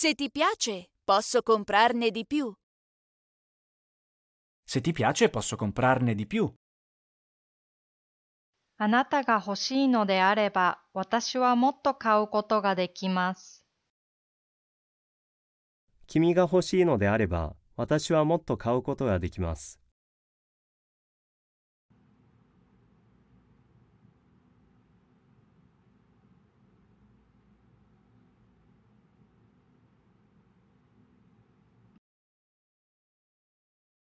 Se ti piace, posso comprarne di più. Se ti piace, posso comprarne di più. あなたが欲しいのであれば、私はもっと買うことができます。君が欲しいのであれば、私はもっと買うことができます。